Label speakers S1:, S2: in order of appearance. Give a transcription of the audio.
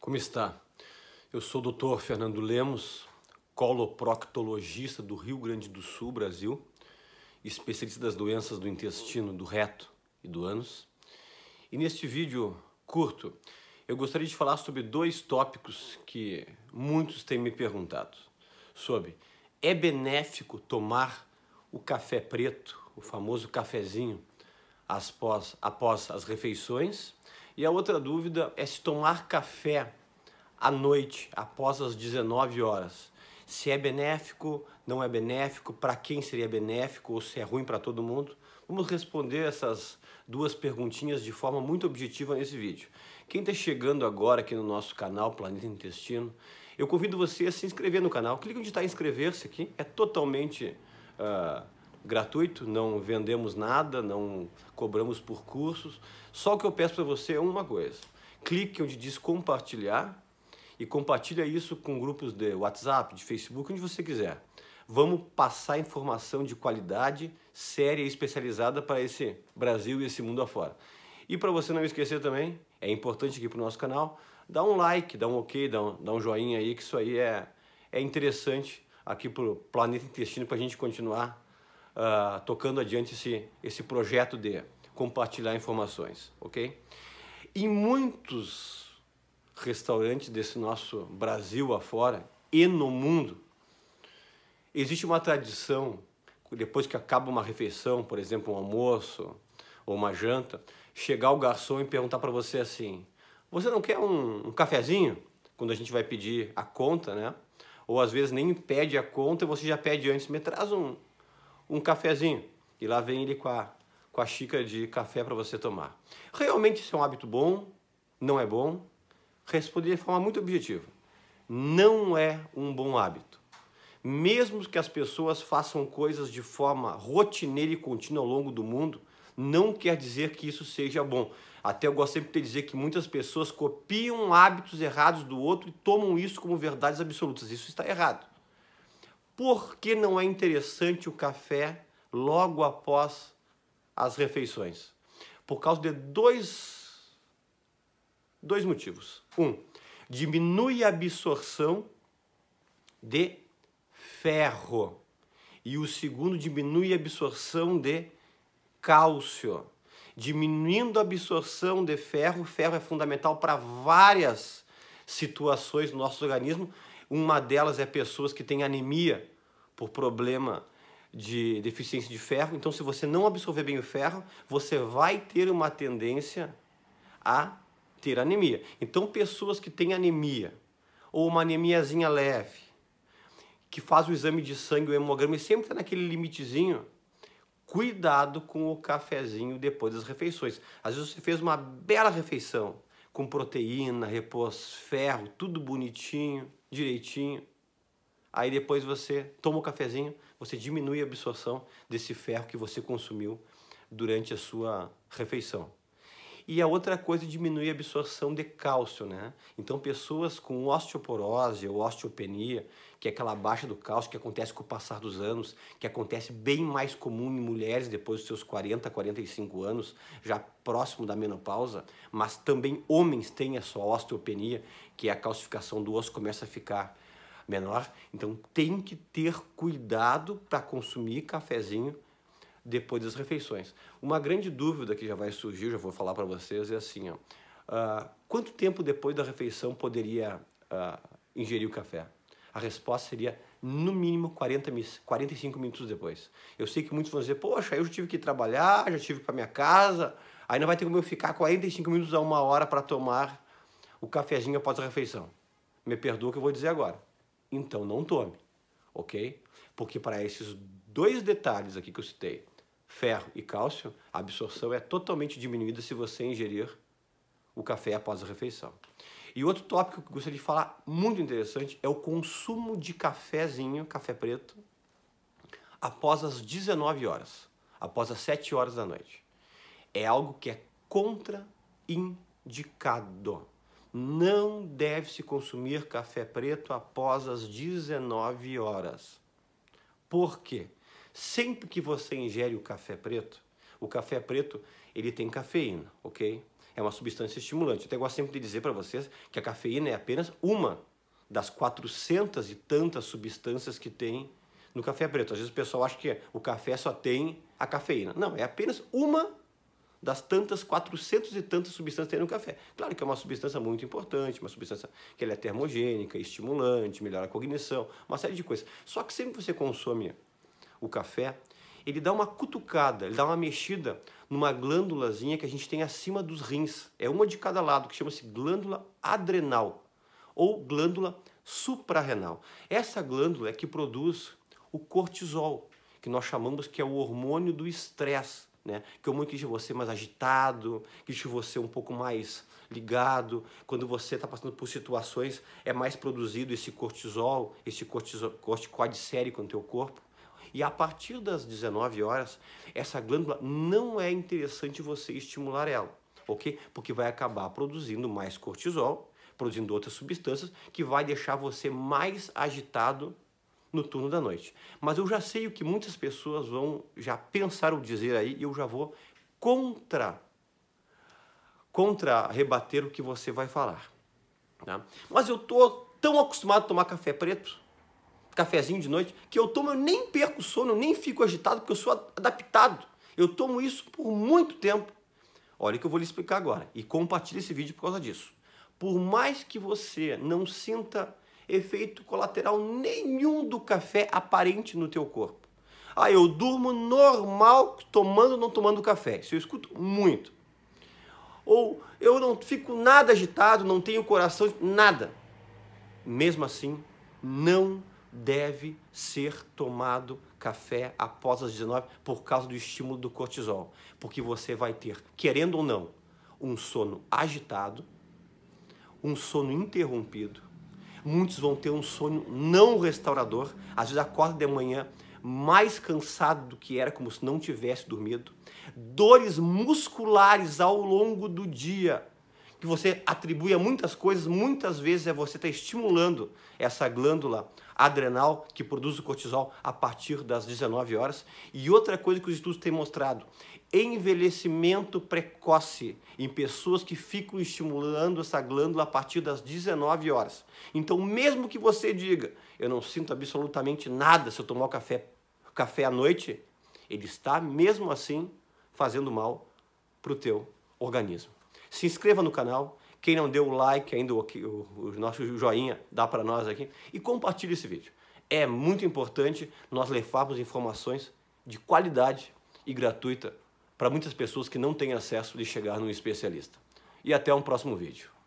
S1: Como está? Eu sou o Dr. Fernando Lemos, coloproctologista do Rio Grande do Sul, Brasil, especialista das doenças do intestino, do reto e do ânus. E neste vídeo curto, eu gostaria de falar sobre dois tópicos que muitos têm me perguntado. Sobre é benéfico tomar o café preto, o famoso cafezinho, após, após as refeições? E a outra dúvida é se tomar café à noite, após as 19 horas. Se é benéfico, não é benéfico, para quem seria benéfico ou se é ruim para todo mundo. Vamos responder essas duas perguntinhas de forma muito objetiva nesse vídeo. Quem está chegando agora aqui no nosso canal Planeta Intestino, eu convido você a se inscrever no canal. Clique onde está inscrever-se aqui, é totalmente uh, gratuito, não vendemos nada, não cobramos por cursos. Só o que eu peço para você é uma coisa: clique onde diz compartilhar e compartilha isso com grupos de WhatsApp, de Facebook, onde você quiser. Vamos passar informação de qualidade, séria e especializada para esse Brasil e esse mundo afora. E para você não esquecer também, é importante aqui para o nosso canal, dá um like, dá um ok, dá um, dá um joinha aí, que isso aí é, é interessante aqui para o Planeta Intestino para a gente continuar uh, tocando adiante esse, esse projeto de compartilhar informações, ok? Em muitos restaurantes desse nosso Brasil afora e no mundo, existe uma tradição, depois que acaba uma refeição, por exemplo, um almoço ou uma janta, chegar o garçom e perguntar para você assim: Você não quer um, um cafezinho? Quando a gente vai pedir a conta, né? Ou às vezes nem pede a conta e você já pede antes: Me traz um, um cafezinho. E lá vem ele com a, com a xícara de café para você tomar. Realmente isso é um hábito bom? Não é bom? Responderia de forma muito objetiva. Não é um bom hábito. Mesmo que as pessoas façam coisas de forma rotineira e contínua ao longo do mundo, não quer dizer que isso seja bom. Até eu gosto sempre de dizer que muitas pessoas copiam hábitos errados do outro e tomam isso como verdades absolutas. Isso está errado por que não é interessante o café logo após as refeições? Por causa de dois, dois motivos. Um, diminui a absorção de ferro. E o segundo, diminui a absorção de cálcio. Diminuindo a absorção de ferro, ferro é fundamental para várias situações do nosso organismo, uma delas é pessoas que têm anemia por problema de deficiência de ferro. Então, se você não absorver bem o ferro, você vai ter uma tendência a ter anemia. Então, pessoas que têm anemia ou uma anemiazinha leve, que faz o exame de sangue, o hemograma e sempre está naquele limitezinho, cuidado com o cafezinho depois das refeições. Às vezes você fez uma bela refeição, com proteína, repouso, ferro, tudo bonitinho, direitinho. Aí depois você toma o um cafezinho, você diminui a absorção desse ferro que você consumiu durante a sua refeição. E a outra coisa diminui a absorção de cálcio, né? Então pessoas com osteoporose ou osteopenia, que é aquela baixa do cálcio que acontece com o passar dos anos, que acontece bem mais comum em mulheres depois dos seus 40, 45 anos, já próximo da menopausa, mas também homens têm a sua osteopenia, que é a calcificação do osso começa a ficar menor. Então tem que ter cuidado para consumir cafezinho depois das refeições. Uma grande dúvida que já vai surgir, já vou falar para vocês, é assim, ó, uh, quanto tempo depois da refeição poderia uh, ingerir o café? A resposta seria no mínimo 40, 45 minutos depois. Eu sei que muitos vão dizer, poxa, eu já tive que trabalhar, já tive para minha casa, aí não vai ter como eu ficar 45 minutos a uma hora para tomar o cafezinho após a refeição. Me perdoa o que eu vou dizer agora. Então não tome, ok? Porque para esses dois detalhes aqui que eu citei, ferro e cálcio, a absorção é totalmente diminuída se você ingerir o café após a refeição. E outro tópico que gostaria de falar, muito interessante, é o consumo de cafezinho, café preto, após as 19 horas, após as 7 horas da noite. É algo que é contraindicado. Não deve-se consumir café preto após as 19 horas. Por quê? Sempre que você ingere o café preto, o café preto ele tem cafeína, ok? É uma substância estimulante. Eu até gosto sempre de dizer para vocês que a cafeína é apenas uma das 400 e tantas substâncias que tem no café preto. Às vezes o pessoal acha que o café só tem a cafeína. Não, é apenas uma das tantas, 400 e tantas substâncias que tem no café. Claro que é uma substância muito importante, uma substância que é termogênica, estimulante, melhora a cognição, uma série de coisas. Só que sempre que você consome o café, ele dá uma cutucada, ele dá uma mexida numa glândulazinha que a gente tem acima dos rins. É uma de cada lado, que chama-se glândula adrenal ou glândula suprarrenal. Essa glândula é que produz o cortisol, que nós chamamos que é o hormônio do estresse, né? Que é o hormônio que deixa você mais agitado, que deixa você um pouco mais ligado. Quando você está passando por situações, é mais produzido esse cortisol, esse cortisol, corticoide sérico no teu corpo. E a partir das 19 horas, essa glândula não é interessante você estimular ela, ok? Porque vai acabar produzindo mais cortisol, produzindo outras substâncias que vai deixar você mais agitado no turno da noite. Mas eu já sei o que muitas pessoas vão já pensar ou dizer aí e eu já vou contra contra rebater o que você vai falar. Tá? Mas eu tô tão acostumado a tomar café preto cafezinho de noite, que eu tomo, eu nem perco o sono, eu nem fico agitado, porque eu sou adaptado. Eu tomo isso por muito tempo. Olha o que eu vou lhe explicar agora. E compartilhe esse vídeo por causa disso. Por mais que você não sinta efeito colateral nenhum do café aparente no teu corpo. Ah, eu durmo normal tomando ou não tomando café. Isso eu escuto muito. Ou eu não fico nada agitado, não tenho coração, nada. Mesmo assim, não deve ser tomado café após as 19 por causa do estímulo do cortisol, porque você vai ter, querendo ou não, um sono agitado, um sono interrompido. Muitos vão ter um sono não restaurador, às vezes acorda de manhã mais cansado do que era, como se não tivesse dormido. Dores musculares ao longo do dia, que você atribui a muitas coisas, muitas vezes é você estar tá estimulando essa glândula adrenal que produz o cortisol a partir das 19 horas. E outra coisa que os estudos têm mostrado, envelhecimento precoce em pessoas que ficam estimulando essa glândula a partir das 19 horas. Então, mesmo que você diga, eu não sinto absolutamente nada se eu tomar o café, café à noite, ele está mesmo assim fazendo mal para o teu organismo. Se inscreva no canal. Quem não deu o like ainda, o, o, o nosso joinha, dá para nós aqui. E compartilhe esse vídeo. É muito importante nós levarmos informações de qualidade e gratuita para muitas pessoas que não têm acesso de chegar num especialista. E até um próximo vídeo.